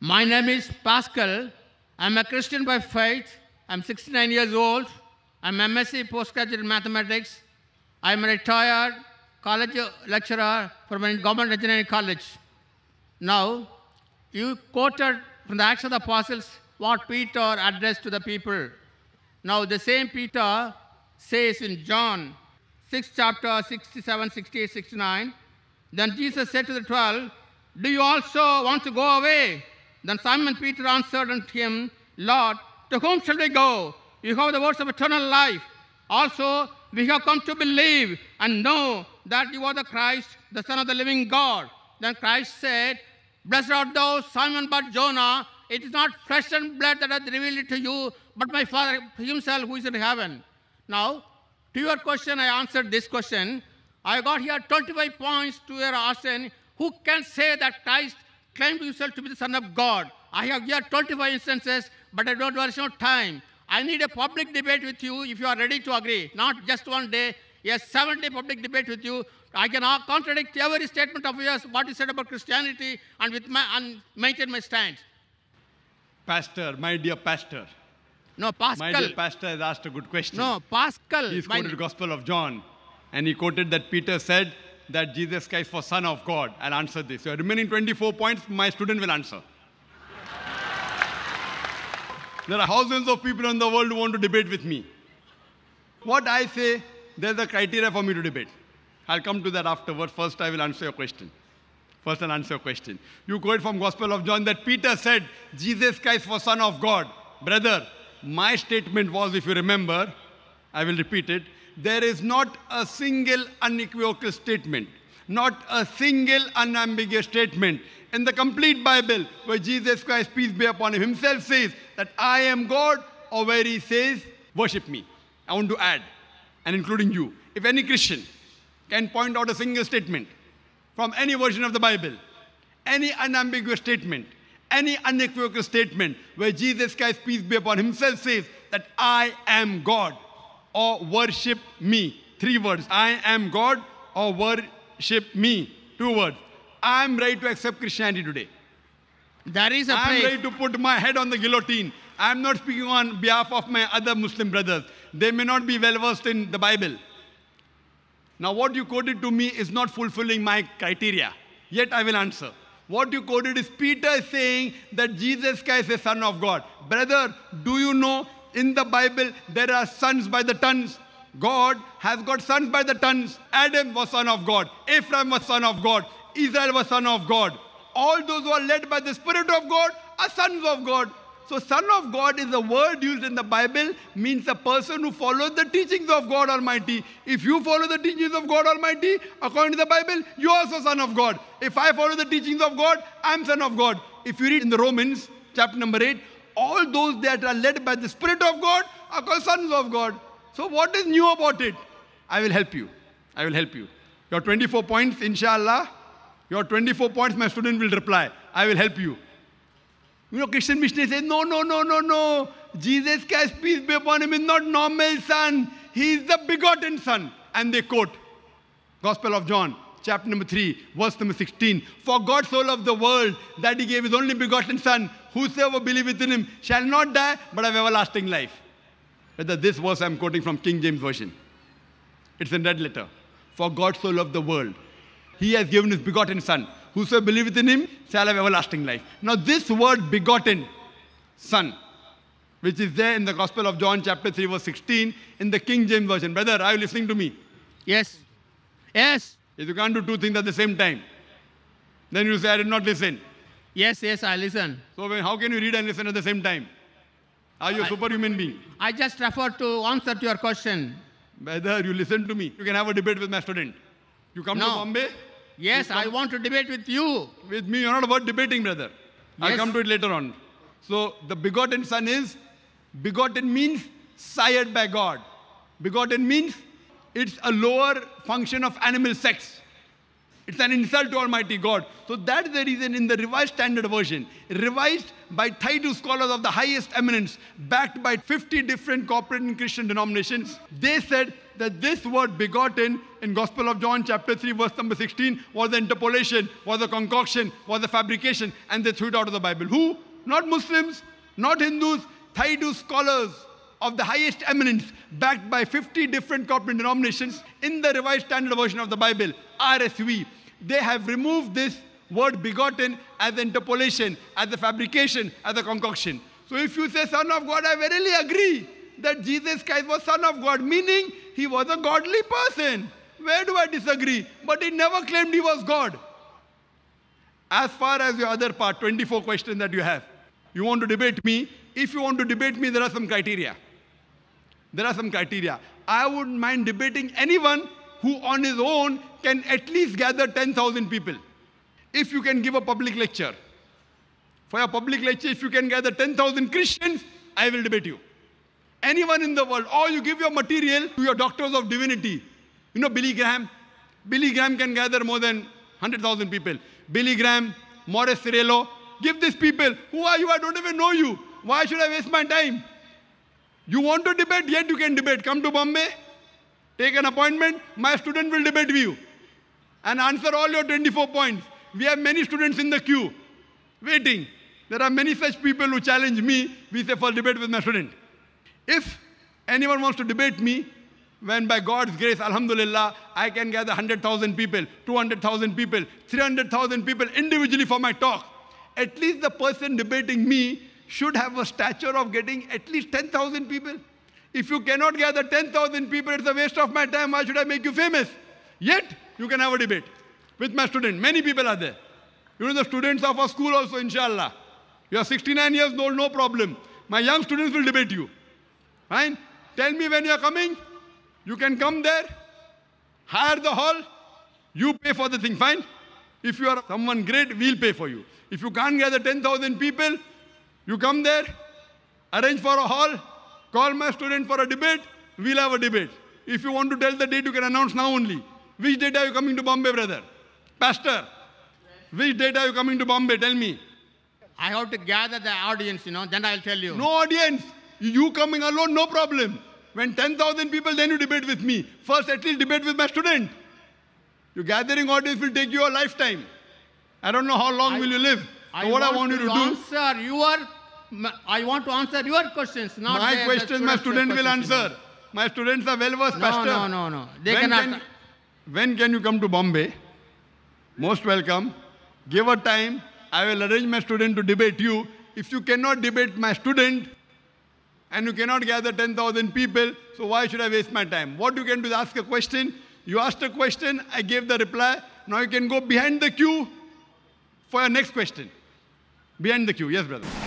My name is Pascal. I'm a Christian by faith. I'm 69 years old. I'm MSc postgraduate in mathematics. I'm a retired college lecturer from a government engineering college. Now, you quoted from the Acts of the Apostles what Peter addressed to the people. Now, the same Peter says in John 6, chapter 67, 68, 69, Then Jesus said to the twelve, Do you also want to go away? Then Simon Peter answered unto him, Lord, to whom shall we go? You have the words of eternal life. Also, we have come to believe and know that you are the Christ, the Son of the living God. Then Christ said, Blessed art thou, Simon Bar Jonah. It is not flesh and blood that hath revealed it to you, but my Father himself who is in heaven. Now, to your question, I answered this question. I got here 25 points to your asking. Who can say that Christ claimed himself to be the Son of God. I have here 25 instances, but I don't have no time. I need a public debate with you if you are ready to agree, not just one day, a seven-day public debate with you. I can contradict every statement of yours, what you said about Christianity, and, with my, and maintain my stance. Pastor, my dear pastor. No, Pascal. My dear pastor has asked a good question. No, Pascal. He quoted the Gospel of John, and he quoted that Peter said, that Jesus Christ was Son of God. I'll answer this. Your remaining 24 points, my student will answer. there are thousands of people in the world who want to debate with me. What I say, there's a criteria for me to debate. I'll come to that afterwards. First, I will answer your question. First, I'll answer your question. You quote from Gospel of John that Peter said, Jesus Christ was Son of God. Brother, my statement was, if you remember, I will repeat it there is not a single unequivocal statement, not a single unambiguous statement in the complete Bible where Jesus Christ, peace be upon him, himself says that I am God, or where he says, worship me. I want to add, and including you, if any Christian can point out a single statement from any version of the Bible, any unambiguous statement, any unequivocal statement where Jesus Christ, peace be upon himself, says that I am God or worship me. Three words. I am God or worship me. Two words. I am ready to accept Christianity today. That is a I am ready to put my head on the guillotine. I am not speaking on behalf of my other Muslim brothers. They may not be well versed in the Bible. Now, what you quoted to me is not fulfilling my criteria. Yet I will answer. What you quoted is Peter saying that Jesus Christ is Son of God. Brother, do you know in the Bible, there are sons by the tons. God has got sons by the tons. Adam was son of God. Ephraim was son of God. Israel was son of God. All those who are led by the Spirit of God are sons of God. So son of God is a word used in the Bible, means a person who follows the teachings of God Almighty. If you follow the teachings of God Almighty, according to the Bible, you are also son of God. If I follow the teachings of God, I'm son of God. If you read in the Romans, chapter number 8, all those that are led by the Spirit of God are called sons of God. So, what is new about it? I will help you. I will help you. Your 24 points, inshallah. Your 24 points, my student will reply. I will help you. You know, Christian missionary says, No, no, no, no, no. Jesus Christ, peace be upon him, is not normal son. He is the begotten son. And they quote Gospel of John chapter number 3, verse number 16. For God so loved the world that he gave his only begotten Son. Whosoever believeth in him shall not die, but have everlasting life. Whether this verse I'm quoting from King James Version. It's in red letter. For God so loved the world. He has given his begotten Son. Whosoever believeth in him shall have everlasting life. Now, this word begotten, Son, which is there in the Gospel of John, chapter 3, verse 16, in the King James Version. Brother, are you listening to me? Yes. Yes. If you can't do two things at the same time, then you say, I did not listen. Yes, yes, I listen. So when, how can you read and listen at the same time? Are you a superhuman being? I just refer to answer to your question. Whether you listen to me, you can have a debate with my student. You come no. to Bombay? Yes, I want to debate with you. With me, you're not about debating, brother. Yes. I'll come to it later on. So the begotten son is, begotten means sired by God. Begotten means it's a lower function of animal sex. It's an insult to Almighty God. So that's the reason in the Revised Standard Version, revised by 32 scholars of the highest eminence, backed by 50 different corporate and Christian denominations, they said that this word begotten in Gospel of John chapter 3 verse number 16 was an interpolation, was a concoction, was a fabrication and they threw it out of the Bible. Who? Not Muslims, not Hindus, 32 scholars of the highest eminence, backed by 50 different corporate denominations in the Revised Standard Version of the Bible, RSV. They have removed this word begotten as interpolation, as a fabrication, as a concoction. So if you say Son of God, I verily agree that Jesus Christ was Son of God, meaning he was a godly person. Where do I disagree? But he never claimed he was God. As far as your other part, 24 questions that you have, you want to debate me? If you want to debate me, there are some criteria. There are some criteria. I wouldn't mind debating anyone who on his own can at least gather 10,000 people. If you can give a public lecture. For a public lecture, if you can gather 10,000 Christians, I will debate you. Anyone in the world, or you give your material to your doctors of divinity. You know Billy Graham? Billy Graham can gather more than 100,000 people. Billy Graham, Morris Cirillo, give these people. Who are you? I don't even know you. Why should I waste my time? You want to debate? Yet you can debate. Come to Bombay, take an appointment, my student will debate with you and answer all your 24 points. We have many students in the queue waiting. There are many such people who challenge me. We say for debate with my student. If anyone wants to debate me, when by God's grace, Alhamdulillah, I can gather 100,000 people, 200,000 people, 300,000 people individually for my talk, at least the person debating me should have a stature of getting at least 10,000 people. If you cannot gather 10,000 people, it's a waste of my time. Why should I make you famous? Yet, you can have a debate with my student. Many people are there. You know, the students of our school also, inshallah. You are 69 years old, no problem. My young students will debate you. Fine? Tell me when you are coming. You can come there, hire the hall, you pay for the thing. Fine? If you are someone great, we'll pay for you. If you can't gather 10,000 people, you come there, arrange for a hall, call my student for a debate, we'll have a debate. If you want to tell the date, you can announce now only. Which date are you coming to Bombay, brother? Pastor, which date are you coming to Bombay? Tell me. I have to gather the audience, you know, then I'll tell you. No audience. You coming alone, no problem. When 10,000 people, then you debate with me. First, at least debate with my student. Your gathering audience will take you a lifetime. I don't know how long I, will you live. So I what I want you to answer do. Answer your I want to answer your questions, not My questions, my student will answer. My students are well-versed, no, No, no, no. They when cannot... Can, when can you come to Bombay? Most welcome. Give a time. I will arrange my student to debate you. If you cannot debate my student, and you cannot gather 10,000 people, so why should I waste my time? What you can do is ask a question. You asked a question, I gave the reply. Now you can go behind the queue for your next question. Behind the queue. Yes, brother.